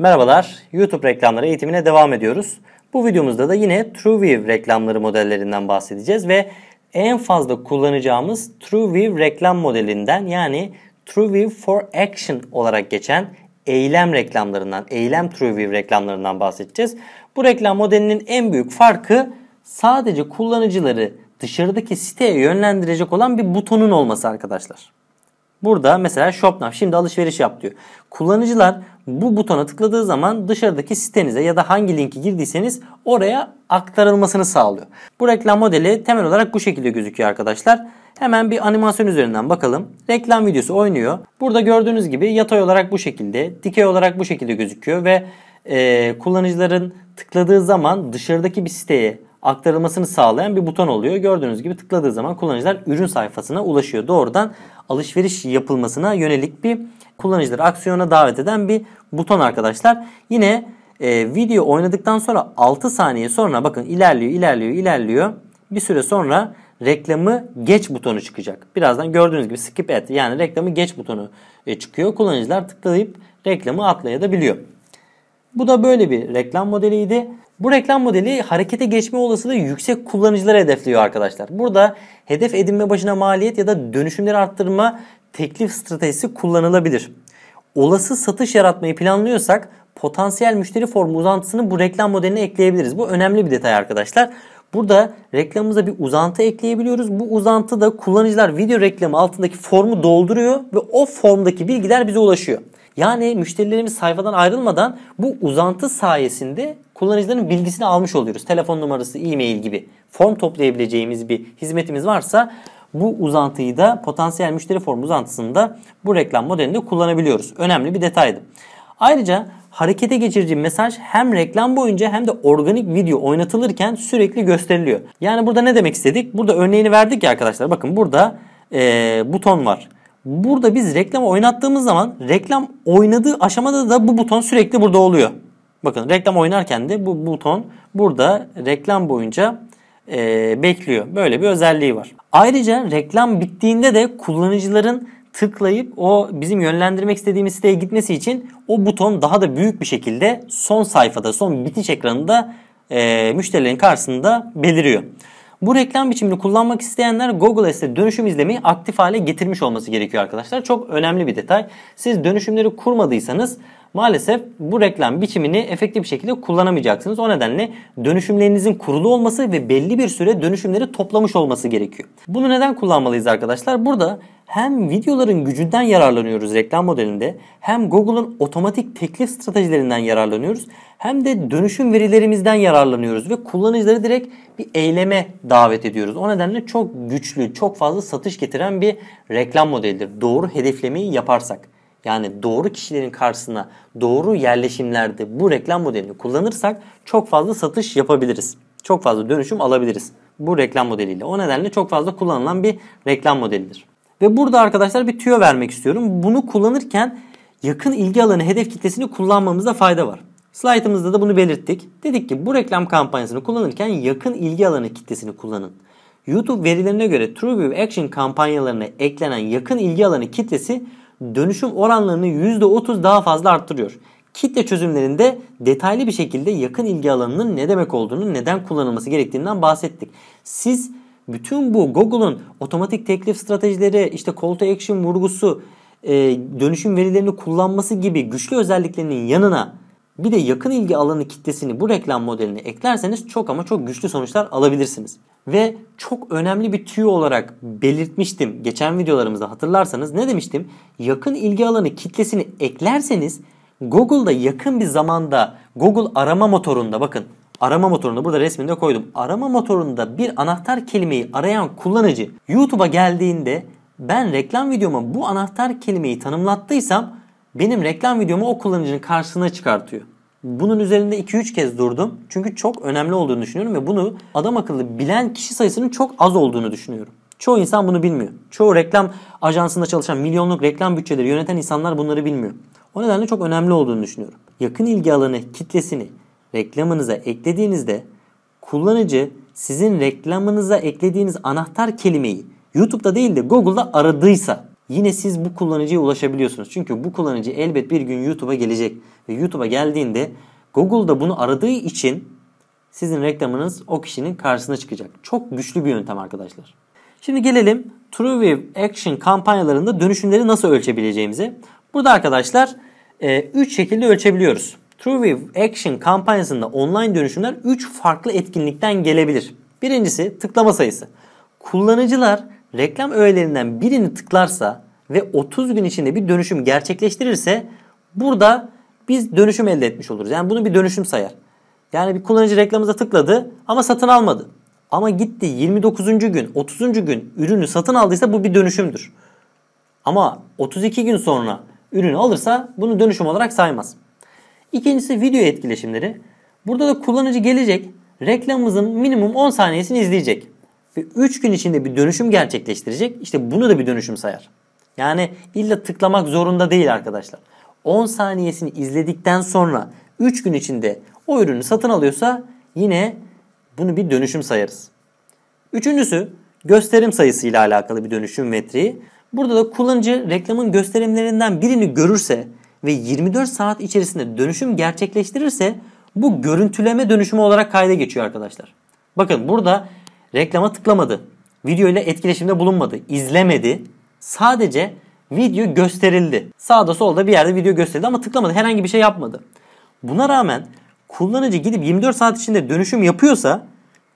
Merhabalar, YouTube reklamları eğitimine devam ediyoruz. Bu videomuzda da yine TrueView reklamları modellerinden bahsedeceğiz ve en fazla kullanacağımız TrueView reklam modelinden yani TrueView for Action olarak geçen eylem reklamlarından, eylem TrueView reklamlarından bahsedeceğiz. Bu reklam modelinin en büyük farkı sadece kullanıcıları dışarıdaki siteye yönlendirecek olan bir butonun olması arkadaşlar. Burada mesela Shop Now şimdi alışveriş yap diyor. Kullanıcılar bu butona tıkladığı zaman dışarıdaki sitenize ya da hangi linki girdiyseniz oraya aktarılmasını sağlıyor. Bu reklam modeli temel olarak bu şekilde gözüküyor arkadaşlar. Hemen bir animasyon üzerinden bakalım. Reklam videosu oynuyor. Burada gördüğünüz gibi yatay olarak bu şekilde, dikey olarak bu şekilde gözüküyor ve e, kullanıcıların tıkladığı zaman dışarıdaki bir siteye aktarılmasını sağlayan bir buton oluyor. Gördüğünüz gibi tıkladığı zaman kullanıcılar ürün sayfasına ulaşıyor. Doğrudan alışveriş yapılmasına yönelik bir kullanıcıları aksiyona davet eden bir buton arkadaşlar. Yine e, video oynadıktan sonra 6 saniye sonra bakın ilerliyor ilerliyor ilerliyor. Bir süre sonra reklamı geç butonu çıkacak. Birazdan gördüğünüz gibi skip ad yani reklamı geç butonu e, çıkıyor. Kullanıcılar tıklayıp reklamı atlayabiliyor. Bu da böyle bir reklam modeliydi. Bu reklam modeli harekete geçme olasılığı yüksek kullanıcıları hedefliyor arkadaşlar. Burada hedef edinme başına maliyet ya da dönüşümleri arttırma teklif stratejisi kullanılabilir. Olası satış yaratmayı planlıyorsak potansiyel müşteri formu uzantısını bu reklam modeline ekleyebiliriz. Bu önemli bir detay arkadaşlar. Burada reklamımıza bir uzantı ekleyebiliyoruz. Bu uzantı da kullanıcılar video reklamı altındaki formu dolduruyor ve o formdaki bilgiler bize ulaşıyor. Yani müşterilerimiz sayfadan ayrılmadan bu uzantı sayesinde kullanıcıların bilgisini almış oluyoruz. Telefon numarası, e-mail gibi form toplayabileceğimiz bir hizmetimiz varsa bu uzantıyı da potansiyel müşteri form uzantısında bu reklam modelinde kullanabiliyoruz. Önemli bir detaydı. Ayrıca harekete geçirici mesaj hem reklam boyunca hem de organik video oynatılırken sürekli gösteriliyor. Yani burada ne demek istedik? Burada örneğini verdik ya arkadaşlar. Bakın burada ee, buton var. Burada biz reklamı oynattığımız zaman reklam oynadığı aşamada da bu buton sürekli burada oluyor. Bakın reklam oynarken de bu buton burada reklam boyunca e, bekliyor. Böyle bir özelliği var. Ayrıca reklam bittiğinde de kullanıcıların tıklayıp o bizim yönlendirmek istediğimiz siteye gitmesi için o buton daha da büyük bir şekilde son sayfada, son bitiş ekranında e, müşterilerin karşısında beliriyor. Bu reklam biçimini kullanmak isteyenler Google Ads'te dönüşüm izlemeyi aktif hale getirmiş olması gerekiyor arkadaşlar. Çok önemli bir detay. Siz dönüşümleri kurmadıysanız maalesef bu reklam biçimini efektif bir şekilde kullanamayacaksınız. O nedenle dönüşümlerinizin kurulu olması ve belli bir süre dönüşümleri toplamış olması gerekiyor. Bunu neden kullanmalıyız arkadaşlar? Burada hem videoların gücünden yararlanıyoruz reklam modelinde hem Google'ın otomatik teklif stratejilerinden yararlanıyoruz hem de dönüşüm verilerimizden yararlanıyoruz ve kullanıcıları direkt bir eyleme davet ediyoruz. O nedenle çok güçlü, çok fazla satış getiren bir reklam modelidir. Doğru hedeflemeyi yaparsak yani doğru kişilerin karşısına doğru yerleşimlerde bu reklam modelini kullanırsak çok fazla satış yapabiliriz. Çok fazla dönüşüm alabiliriz bu reklam modeliyle. O nedenle çok fazla kullanılan bir reklam modelidir. Ve burada arkadaşlar bir tüyo vermek istiyorum. Bunu kullanırken yakın ilgi alanı hedef kitlesini kullanmamızda fayda var. Slaytımızda da bunu belirttik. Dedik ki bu reklam kampanyasını kullanırken yakın ilgi alanı kitlesini kullanın. YouTube verilerine göre TrueView Action kampanyalarına eklenen yakın ilgi alanı kitlesi dönüşüm oranlarını %30 daha fazla arttırıyor. Kitle çözümlerinde detaylı bir şekilde yakın ilgi alanının ne demek olduğunu, neden kullanılması gerektiğinden bahsettik. Siz bütün bu Google'ın otomatik teklif stratejileri, işte call to action vurgusu, e, dönüşüm verilerini kullanması gibi güçlü özelliklerinin yanına bir de yakın ilgi alanı kitlesini bu reklam modeline eklerseniz çok ama çok güçlü sonuçlar alabilirsiniz. Ve çok önemli bir tüy olarak belirtmiştim geçen videolarımızda hatırlarsanız ne demiştim? Yakın ilgi alanı kitlesini eklerseniz Google'da yakın bir zamanda Google arama motorunda bakın Arama motorunda burada resminde koydum. Arama motorunda bir anahtar kelimeyi arayan kullanıcı YouTube'a geldiğinde ben reklam videoma bu anahtar kelimeyi tanımlattıysam benim reklam videomu o kullanıcının karşısına çıkartıyor. Bunun üzerinde 2-3 kez durdum. Çünkü çok önemli olduğunu düşünüyorum ve bunu adam akıllı bilen kişi sayısının çok az olduğunu düşünüyorum. Çoğu insan bunu bilmiyor. Çoğu reklam ajansında çalışan milyonluk reklam bütçeleri yöneten insanlar bunları bilmiyor. O nedenle çok önemli olduğunu düşünüyorum. Yakın ilgi alanı kitlesini reklamınıza eklediğinizde kullanıcı sizin reklamınıza eklediğiniz anahtar kelimeyi YouTube'da değil de Google'da aradıysa yine siz bu kullanıcıya ulaşabiliyorsunuz. Çünkü bu kullanıcı elbet bir gün YouTube'a gelecek ve YouTube'a geldiğinde Google'da bunu aradığı için sizin reklamınız o kişinin karşısına çıkacak. Çok güçlü bir yöntem arkadaşlar. Şimdi gelelim TrueWave Action kampanyalarında dönüşümleri nasıl ölçebileceğimize. Burada arkadaşlar 3 e, şekilde ölçebiliyoruz. TrueWave Action kampanyasında online dönüşümler 3 farklı etkinlikten gelebilir. Birincisi tıklama sayısı. Kullanıcılar reklam öğelerinden birini tıklarsa ve 30 gün içinde bir dönüşüm gerçekleştirirse burada biz dönüşüm elde etmiş oluruz. Yani bunu bir dönüşüm sayar. Yani bir kullanıcı reklamımıza tıkladı ama satın almadı. Ama gitti 29. gün, 30. gün ürünü satın aldıysa bu bir dönüşümdür. Ama 32 gün sonra ürünü alırsa bunu dönüşüm olarak saymaz. İkincisi video etkileşimleri. Burada da kullanıcı gelecek, reklamımızın minimum 10 saniyesini izleyecek. Ve 3 gün içinde bir dönüşüm gerçekleştirecek. İşte bunu da bir dönüşüm sayar. Yani illa tıklamak zorunda değil arkadaşlar. 10 saniyesini izledikten sonra 3 gün içinde o ürünü satın alıyorsa yine bunu bir dönüşüm sayarız. Üçüncüsü gösterim sayısı ile alakalı bir dönüşüm metriği. Burada da kullanıcı reklamın gösterimlerinden birini görürse ve 24 saat içerisinde dönüşüm gerçekleştirirse bu görüntüleme dönüşümü olarak kayda geçiyor arkadaşlar. Bakın burada reklama tıklamadı. Video ile etkileşimde bulunmadı. izlemedi. Sadece video gösterildi. Sağda solda bir yerde video gösterildi ama tıklamadı. Herhangi bir şey yapmadı. Buna rağmen kullanıcı gidip 24 saat içinde dönüşüm yapıyorsa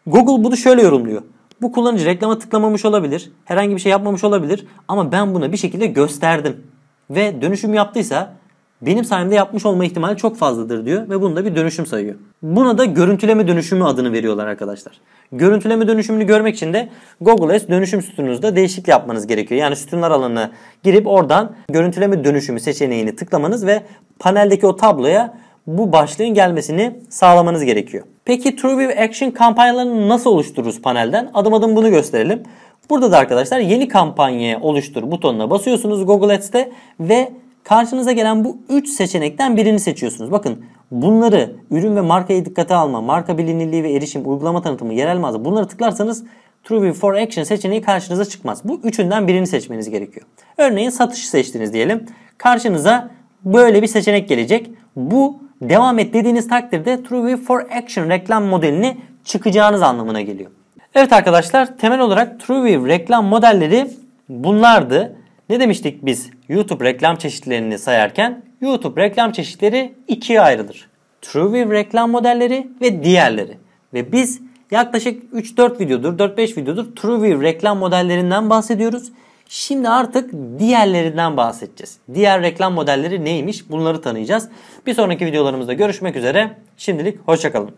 Google bunu şöyle yorumluyor. Bu kullanıcı reklama tıklamamış olabilir. Herhangi bir şey yapmamış olabilir. Ama ben buna bir şekilde gösterdim. Ve dönüşüm yaptıysa benim sayemde yapmış olma ihtimali çok fazladır diyor ve bunu da bir dönüşüm sayıyor. Buna da görüntüleme dönüşümü adını veriyorlar arkadaşlar. Görüntüleme dönüşümünü görmek için de Google Ads dönüşüm sütununuzda değişiklik yapmanız gerekiyor. Yani sütunlar alanına girip oradan görüntüleme dönüşümü seçeneğini tıklamanız ve paneldeki o tabloya bu başlığın gelmesini sağlamanız gerekiyor. Peki TrueView Action kampanyalarını nasıl oluştururuz panelden? Adım adım bunu gösterelim. Burada da arkadaşlar yeni kampanya oluştur butonuna basıyorsunuz Google Ads'te ve Karşınıza gelen bu 3 seçenekten birini seçiyorsunuz. Bakın bunları ürün ve markayı dikkate alma, marka bilinirliği ve erişim, uygulama tanıtımı, yerel mağaza bunları tıklarsanız True for Action seçeneği karşınıza çıkmaz. Bu üçünden birini seçmeniz gerekiyor. Örneğin satış seçtiniz diyelim. Karşınıza böyle bir seçenek gelecek. Bu devam et dediğiniz takdirde True for Action reklam modelini çıkacağınız anlamına geliyor. Evet arkadaşlar temel olarak TrueView reklam modelleri bunlardı. Ne demiştik biz YouTube reklam çeşitlerini sayarken? YouTube reklam çeşitleri ikiye ayrılır. TrueView reklam modelleri ve diğerleri. Ve biz yaklaşık 3-4 videodur, 4-5 videodur TrueView reklam modellerinden bahsediyoruz. Şimdi artık diğerlerinden bahsedeceğiz. Diğer reklam modelleri neymiş bunları tanıyacağız. Bir sonraki videolarımızda görüşmek üzere. Şimdilik hoşçakalın.